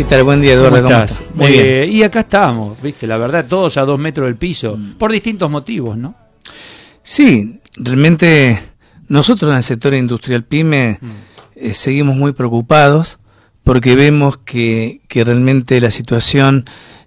¿Qué tal? Buen día, Eduardo. ¿Cómo Muy bien. Y acá estamos, viste, la verdad, todos a dos metros del piso, mm. por distintos motivos, ¿no? Sí, realmente nosotros en el sector industrial PYME mm. eh, seguimos muy preocupados porque vemos que, realmente la situación,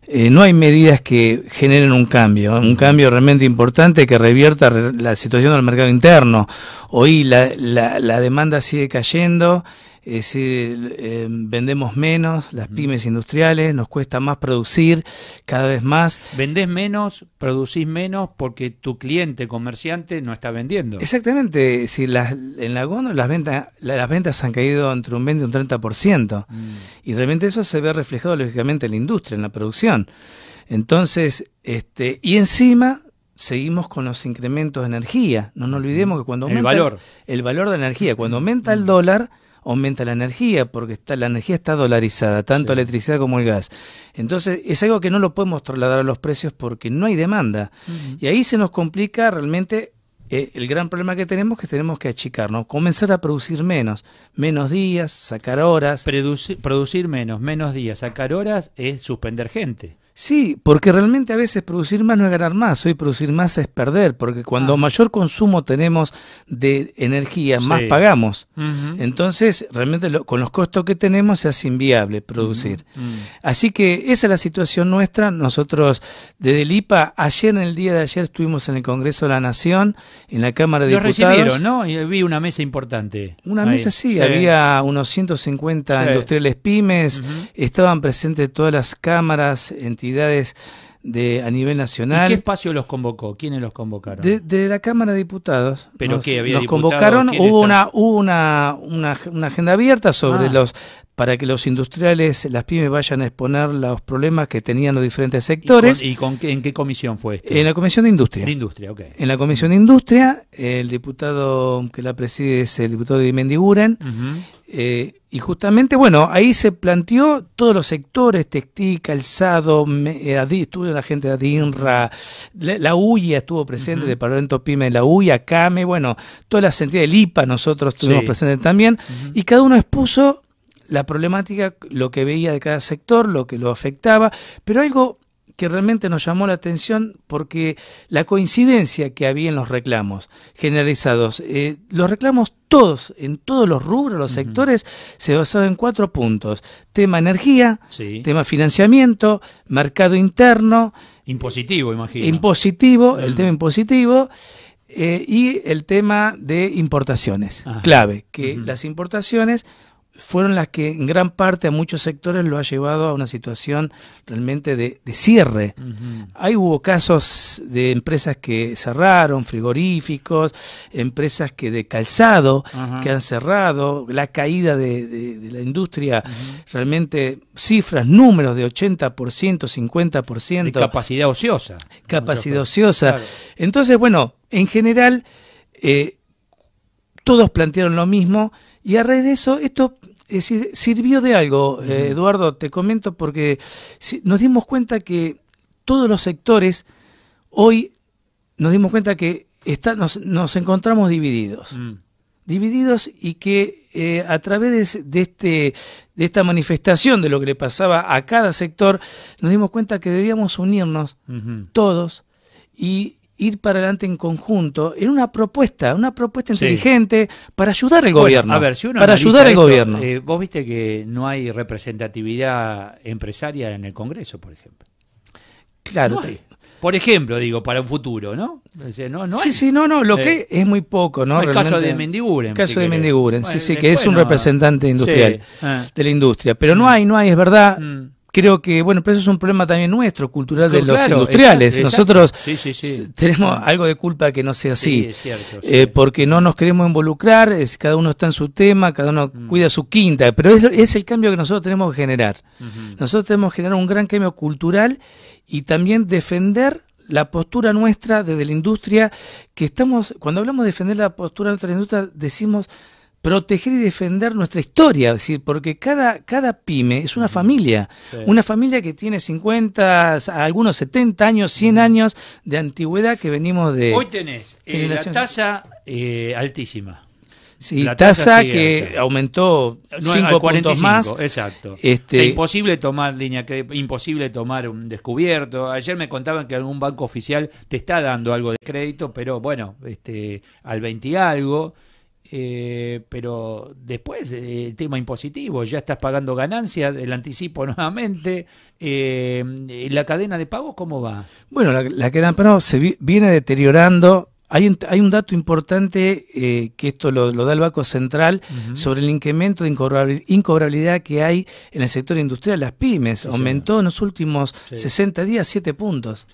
eh, no hay medidas que generen un cambio, ¿eh? un mm. cambio realmente importante que revierta la situación del mercado interno. Hoy la demanda sigue cayendo es decir, em, vendemos menos, las mm. pymes industriales, nos cuesta más producir, cada vez más. Vendés menos, producís menos porque tu cliente comerciante no está vendiendo. Exactamente, si las, en la GONO las ventas, las ventas han caído entre un 20 y un 30%, mm. y realmente eso se ve reflejado lógicamente en la industria, en la producción. Entonces, este, y encima seguimos con los incrementos de energía. No nos olvidemos mm. que cuando aumenta el valor, el valor de la energía, cuando aumenta el dólar, aumenta la energía, porque está, la energía está dolarizada, tanto la electricidad como el gas. Entonces, es algo que no lo podemos trasladar a los precios porque no hay demanda. Y ahí se nos complica realmente eh, el gran problema que tenemos que tenemos que achicarnos, comenzar a producir menos, menos días, sacar horas. producir menos, menos días, sacar horas es suspender gente. Sí, porque realmente a veces producir más no es ganar más, hoy producir más es perder, porque cuando mayor consumo tenemos de energía, más pagamos. Entonces, realmente con los costos que tenemos se hace inviable producir. Así que esa es la situación nuestra. Nosotros desde el IPA, ayer en el día de ayer estuvimos en el Congreso de la Nación, en la Cámara de Diputados. recibieron, ¿no? Y vi una mesa importante. Una mesa, sí, había unos 150 industriales pymes, estaban presentes todas las cámaras, entidades de a nivel nacional. qué espacio los convocó? ¿Quiénes los convocaron? De, la Cámara de Diputados. ¿Pero qué había los convocaron, hubo, una, una, una, agenda abierta sobre ah. los para que los industriales, las pymes vayan a exponer los problemas que tenían los diferentes sectores. ¿Y, con, en qué comisión fue En la Comisión de Industria. Industria, En la Comisión de Industria, el diputado que la preside es el diputado de Mendiguren, eh, y justamente, bueno, ahí se planteó todos los sectores, textil, calzado, eh, estuvo la gente de ADINRA, la, Ulla UIA estuvo presente, el Parlamento Pyme la UIA, CAME, bueno, todas las entidades El IPA nosotros estuvimos presentes también, y cada uno expuso la problemática, lo que veía de cada sector, lo que lo afectaba, pero algo que realmente nos llamó la atención porque la coincidencia que había en los reclamos generalizados, eh, los reclamos todos, en todos los rubros, los sectores, se basaban en cuatro puntos. Tema energía, tema financiamiento, mercado interno. Impositivo, imagino. Impositivo, el tema impositivo. Eh, y el tema de importaciones, clave, que las importaciones fueron las que en gran parte a muchos sectores lo ha llevado a una situación realmente de, cierre. Hay hubo casos de empresas que cerraron, frigoríficos, empresas que de calzado que han cerrado, la caída de, la industria, realmente cifras, números de 80%, 50%. De capacidad ociosa. Capacidad ociosa. Entonces, bueno, en general, eh, todos plantearon lo mismo. Y a raíz de eso, esto eh, sirvió de algo, eh, Eduardo, te comento, porque nos dimos cuenta que todos los sectores, hoy nos dimos cuenta que está, nos, encontramos divididos. Mm. Divididos y que eh, a través de, este, de esta manifestación de lo que le pasaba a cada sector, nos dimos cuenta que debíamos unirnos todos y ir para adelante en conjunto en una propuesta, una propuesta inteligente para ayudar al gobierno. para ayudar al gobierno. Eh, vos viste que no hay representatividad empresaria en el Congreso, por ejemplo. Claro. Por ejemplo, digo, para un futuro, ¿no? sí, sí, no, no, lo eh, que es muy poco, ¿no? El caso de Mendiguren. El caso de Mendiguren, sí, sí, que es un representante industrial, eh. de la industria. Pero no mm. hay, no hay, es verdad. Mm creo que, bueno, pero eso es un problema también nuestro, cultural de los industriales. Nosotros tenemos algo de culpa que no sea así, eh, porque no nos queremos involucrar, cada uno está en su tema, cada uno mm. cuida su quinta, pero es, el cambio que nosotros tenemos que generar. Nosotros tenemos que generar un gran cambio cultural y también defender la postura nuestra desde la industria, que estamos, cuando hablamos de defender la postura de nuestra industria, decimos proteger y defender nuestra historia, decir, porque cada, cada pyme es una familia, una familia que tiene 50, algunos 70 años, 100 años de antigüedad que venimos de... Hoy tenés eh, la tasa eh, altísima. Sí, la tasa que aumentó 5 puntos más. Exacto. Este, imposible tomar línea imposible tomar un descubierto. Ayer me contaban que algún banco oficial te está dando algo de crédito, pero bueno, este al 20 algo. Eh, pero después eh, el tema impositivo, ya estás pagando ganancias, el anticipo nuevamente, eh, la cadena de pagos, ¿cómo va? Bueno, la, la cadena de pagos se viene deteriorando. Hay un, hay un dato importante que esto lo, da el Banco Central sobre el incremento de incobrabilidad que hay en el sector industrial, las pymes. Aumentó en los últimos 60 días 7 puntos.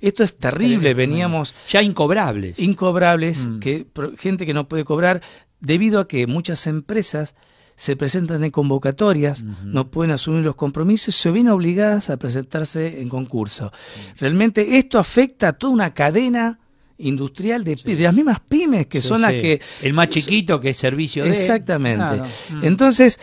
Esto es terrible, veníamos... Ya incobrables. Incobrables, mm. que, gente que no puede cobrar debido a que muchas empresas se presentan en convocatorias, no pueden asumir los compromisos, se ven obligadas a presentarse en concurso. Mm. Realmente esto afecta a toda una cadena industrial de, las mismas pymes que son las que... El más chiquito que es servicio de... Exactamente. Mm. Entonces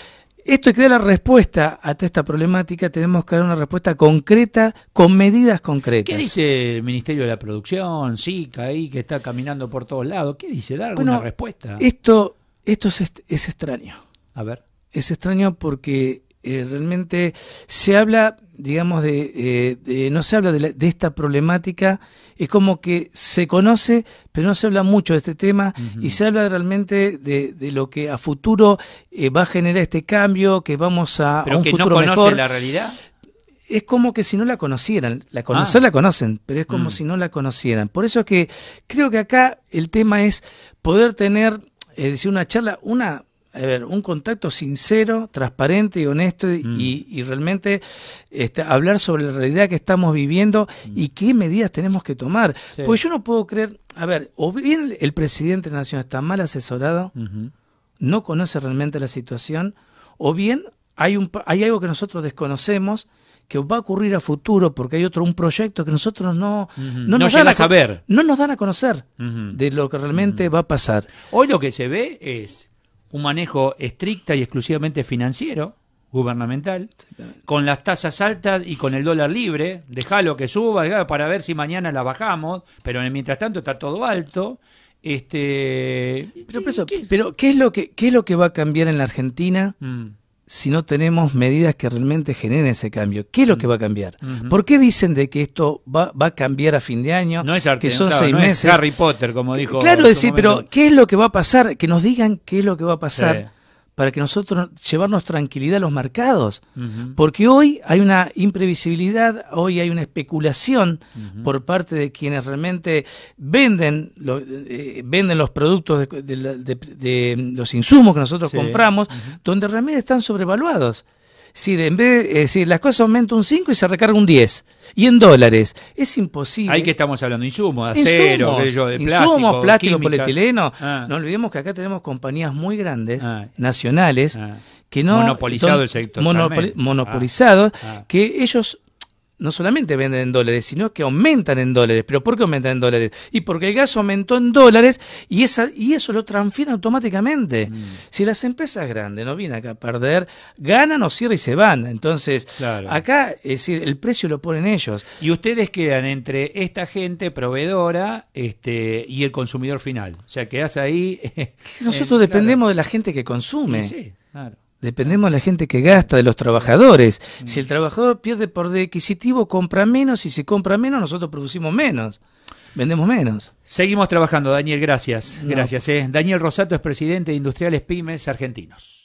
esto que dar la respuesta a esta problemática, tenemos que dar una respuesta concreta, con medidas concretas. ¿Qué dice el Ministerio de la Producción, SICA, ahí que está caminando por todos lados? ¿Qué dice? ¿Dar alguna respuesta? Esto, esto es, es extraño. A ver. Es extraño porque eh, realmente se habla, digamos, de, eh, no se habla de, esta problemática, es como que se conoce, pero no se habla mucho de este tema y se habla realmente de, lo que a futuro eh, va a generar este cambio, que vamos a, pero que no conoce la realidad. Es como que si no la conocieran, la ah. conocer la conocen, pero es como mm. si no la conocieran. Por eso es que creo que acá el tema es poder tener, es decir, una charla, una a ver, un contacto sincero, transparente y honesto mm. y, realmente este, hablar sobre la realidad que estamos viviendo mm. y qué medidas tenemos que tomar. porque Pues yo no puedo creer, a ver, o bien el presidente de la Nación está mal asesorado, no conoce realmente la situación, o bien hay, un, hay algo que nosotros desconocemos que va a ocurrir a futuro porque hay otro un proyecto que nosotros no nos dan a saber no nos dan a conocer de lo que realmente va a pasar hoy lo que se ve es un manejo estricta y exclusivamente financiero, gubernamental, con las tasas altas y con el dólar libre, lo que suba para ver si mañana la bajamos, pero mientras tanto está todo alto. Este, pero, ¿qué, es? lo que qué es lo que va a cambiar en la Argentina? Mm si no tenemos medidas que realmente generen ese cambio. ¿Qué es lo que mm. va a cambiar? ¿Por qué dicen de que esto va, a cambiar a fin de año? No es que son seis meses. Harry Potter, como dijo. Claro, decir, pero ¿qué es lo que va a pasar? Que nos digan qué es lo que va a pasar para que nosotros llevarnos tranquilidad a los mercados. Porque hoy hay una imprevisibilidad, hoy hay una especulación por parte de quienes realmente venden, eh, venden los productos de, los insumos que nosotros compramos, donde realmente están sobrevaluados. Si en vez de, eh, decir, las cosas aumentan un 5 y se recarga un 10. Y en dólares, es imposible. Ahí que estamos hablando, insumos, de acero, insumos, de plástico. Insumos, plástico, polietileno. Ah. No olvidemos que acá tenemos compañías muy grandes, ah. nacionales, ah. que no... Monopolizado el sector. monopolizado, que ellos no solamente venden en dólares, sino que aumentan en dólares. ¿Pero por qué aumentan en dólares? Y porque el gas aumentó en dólares y, esa, y eso lo transfieren automáticamente. Mm. Si las empresas grandes no vienen acá a perder, ganan o cierran y se van. Entonces, acá es decir, el precio lo ponen ellos. Y ustedes quedan entre esta gente proveedora este, y el consumidor final. O sea, quedas ahí. Nosotros dependemos de la gente que consume. sí claro. Dependemos de la gente que gasta, de los trabajadores. Mm. Si el trabajador pierde por dequisitivo compra menos y si compra menos, nosotros producimos menos. Vendemos menos. Seguimos trabajando, Daniel, gracias. Gracias. Eh. Daniel Rosato es presidente de Industriales Pymes Argentinos.